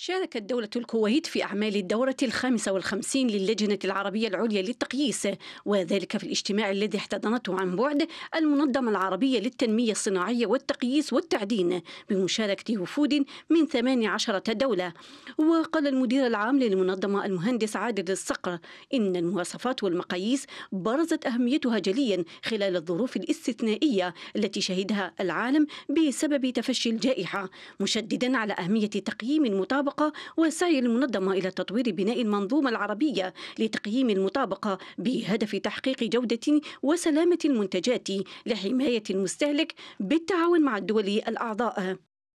شاركت دولة الكويت في أعمال الدورة الخامسة والخمسين للجنة العربية العليا للتقييس وذلك في الاجتماع الذي احتضنته عن بعد المنظمة العربية للتنمية الصناعية والتقييس والتعدين بمشاركة وفود من 18 دولة وقال المدير العام للمنظمة المهندس عادل الصقر إن المواصفات والمقاييس برزت أهميتها جليا خلال الظروف الاستثنائية التي شهدها العالم بسبب تفشي الجائحة مشددا على أهمية تقييم المطابقة المطابقة وسعي المنظمة إلى تطوير بناء المنظومة العربية لتقييم المطابقة بهدف تحقيق جودة وسلامة المنتجات لحماية المستهلك بالتعاون مع الدول الأعضاء